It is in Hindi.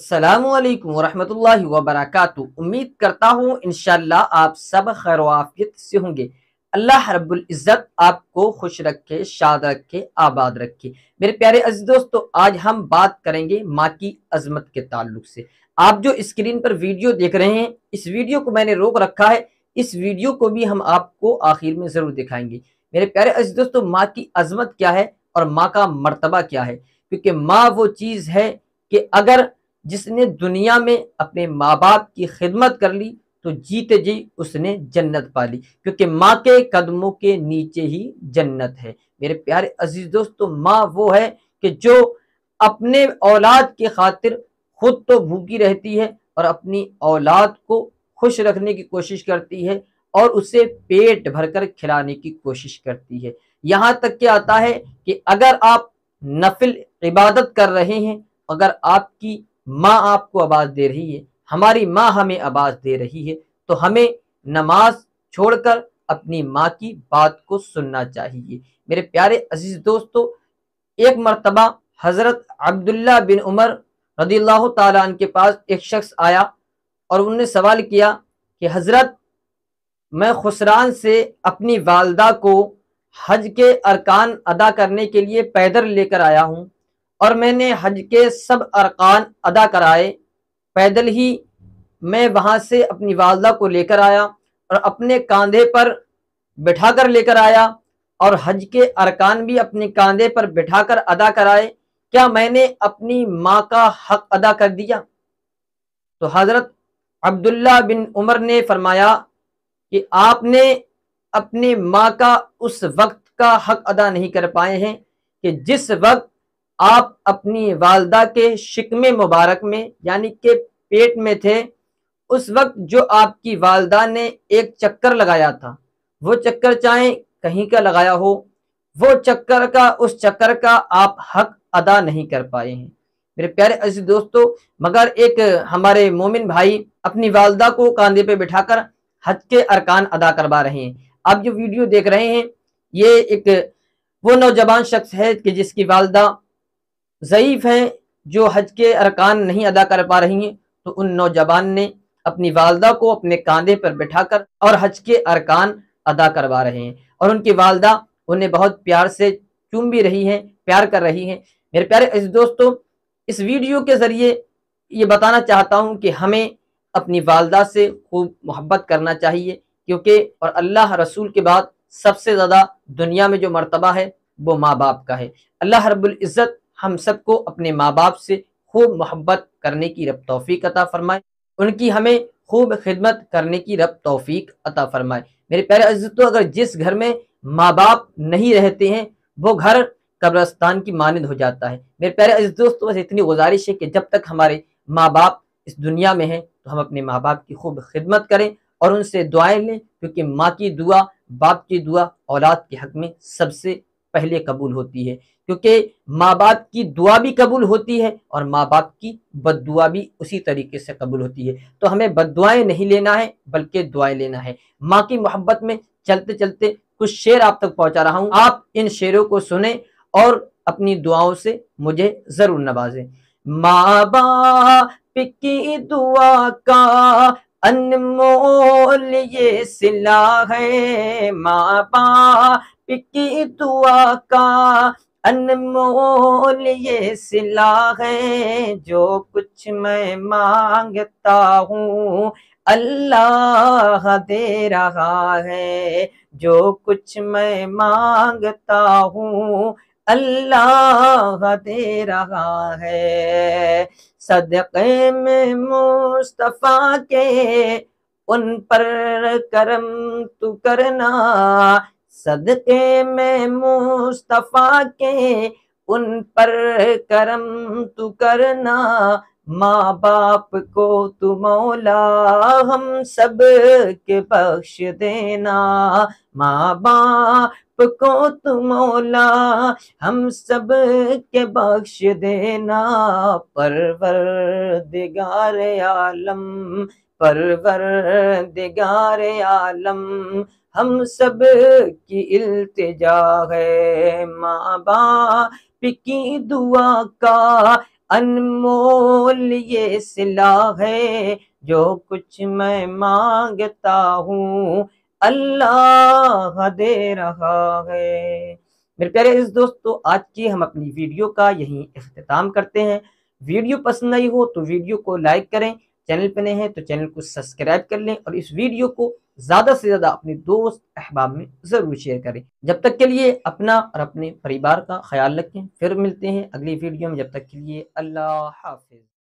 अस्सलाम वरक उम्मीद करता हूँ इन आप सब खैर वाफियत से होंगे अल्लाह रबुल्ज़त आपको खुश रखे शाद रखे आबाद रखे मेरे प्यारे अजीज दोस्तों आज हम बात करेंगे माँ की अजमत के ताल्लुक से आप जो स्क्रीन पर वीडियो देख रहे हैं इस वीडियो को मैंने रोक रखा है इस वीडियो को भी हम आपको आखिर में ज़रूर दिखाएंगे मेरे प्यारे अजीज दोस्तों माँ की अजमत क्या है और माँ का मरतबा क्या है क्योंकि माँ वो चीज़ है कि अगर जिसने दुनिया में अपने माँ बाप की खिदमत कर ली तो जीते जी उसने जन्नत पा ली क्योंकि माँ के कदमों के नीचे ही जन्नत है मेरे प्यारे अजीज दोस्तों तो माँ वो है कि जो अपने औलाद की खातिर खुद तो भूखी रहती है और अपनी औलाद को खुश रखने की कोशिश करती है और उसे पेट भरकर खिलाने की कोशिश करती है यहाँ तक क्या आता है कि अगर आप नफिल इबादत कर रहे हैं अगर आपकी माँ आपको आवाज़ दे रही है हमारी माँ हमें आवाज़ दे रही है तो हमें नमाज छोड़कर अपनी माँ की बात को सुनना चाहिए मेरे प्यारे अजीज दोस्तों एक मरतबा हज़रत अब्दुल्ला बिन उमर रदी तन के पास एक शख्स आया और उनने सवाल किया कि हज़रत मैं खुसरान से अपनी वालदा को हज के अरकान अदा करने के लिए पैदल लेकर आया हूँ और मैंने हज के सब अरकान अदा कराए पैदल ही मैं वहाँ से अपनी वालदा को लेकर आया और अपने कंधे पर बैठा कर लेकर आया और हज के अरकान भी अपने कंधे पर बैठा कर अदा कराए क्या मैंने अपनी माँ का हक अदा कर दिया तो हज़रत अब्दुल्ला बिन उमर ने फरमाया कि आपने अपनी माँ का उस वक्त का हक अदा नहीं कर पाए हैं कि जिस वक्त आप अपनी वालदा के शिकम मुबारक में यानी के पेट में थे उस वक्त जो आपकी वालदा ने एक चक्कर लगाया था वो चक्कर चाहे कहीं का लगाया हो वो चक्कर का उस चक्कर का आप हक अदा नहीं कर पाए हैं मेरे प्यारे अजीज दोस्तों मगर एक हमारे मोमिन भाई अपनी वालदा को कंधे पे बिठाकर हज के अरकान अदा करवा रहे हैं आप जो वीडियो देख रहे हैं ये एक वो नौजवान शख्स है कि जिसकी वालदा ज़यीफ़ हैं जो हज के अरकान नहीं अदा कर पा रही हैं तो उन नौजवान ने अपनी वालदा को अपने कंधे पर बिठाकर और हज के अरकान अदा करवा रहे हैं और उनकी वालदा उन्हें बहुत प्यार से चूम भी रही हैं प्यार कर रही हैं मेरे प्यारे इस दोस्तों इस वीडियो के ज़रिए ये बताना चाहता हूँ कि हमें अपनी वालदा से खूब मोहब्बत करना चाहिए क्योंकि और अल्लाह रसूल के बाद सबसे ज़्यादा दुनिया में जो मर्तबा है वो माँ बाप का है अल्लाह इज़्ज़त हम सबको अपने माँ बाप से खूब मोहब्बत करने की रब तोफ़ी अता फरमाए उनकी हमें खूब खिदमत करने की रब तोफ़ी अता फरमाए मेरे प्यारे अजित अगर जिस घर में माँ बाप नहीं रहते हैं वो घर कब्रस्तान की मानद हो जाता है मेरे प्यारे अजीज दोस्तों बस इतनी गुजारिश है कि जब तक हमारे माँ बाप इस दुनिया में हैं तो हम अपने माँ बाप की खूब खिदमत करें और उनसे दुआएं लें क्योंकि माँ की दुआ बाप की दुआ औलाद के हक में सबसे पहले कबूल होती है क्योंकि माँ बाप की दुआ भी कबूल होती है और माँ बाप की बददुआ भी उसी तरीके से कबूल होती है तो हमें दुआएं नहीं लेना है बल्कि दुआएं लेना है माँ की मोहब्बत में चलते चलते कुछ शेर आप तक पहुँचा रहा हूँ आप इन शेरों को सुने और अपनी दुआओं से मुझे ज़रूर नवाजें माँ बाप की दुआ का अनमोल ये सिला है माँ बाप की दुआ का अनमोल ये सिला है जो कुछ मैं मांगता हूँ अल्लाह दे रहा है जो कुछ मैं मांगता हूँ अल्लाह दे रहा है सदक़े में मुस्तफ़ा के उन पर करम तू करना सदके में मुस्तफ़ा के उन पर करम तू करना माँ बाप को तू मौला हम सब के बख्श देना माँ बाप को तू मौला हम सब के बख्श देना परवर दिगार आलम परवर दिगार आलम हम सब की इल्तजा है माँ बाप की दुआ का अनमोल ये सिला है जो कुछ मैं मांगता हूँ अल्लाह दे रहा है मेरे प्यारे इस दोस्तों आज की हम अपनी वीडियो का यहीं अख्ताम करते हैं वीडियो पसंद आई हो तो वीडियो को लाइक करें चैनल पर नए हैं तो चैनल को सब्सक्राइब कर लें और इस वीडियो को ज़्यादा से ज़्यादा अपने दोस्त अहबाब में ज़रूर शेयर करें जब तक के लिए अपना और अपने परिवार का ख्याल रखें फिर मिलते हैं अगली वीडियो में जब तक के लिए अल्लाह हाफिज़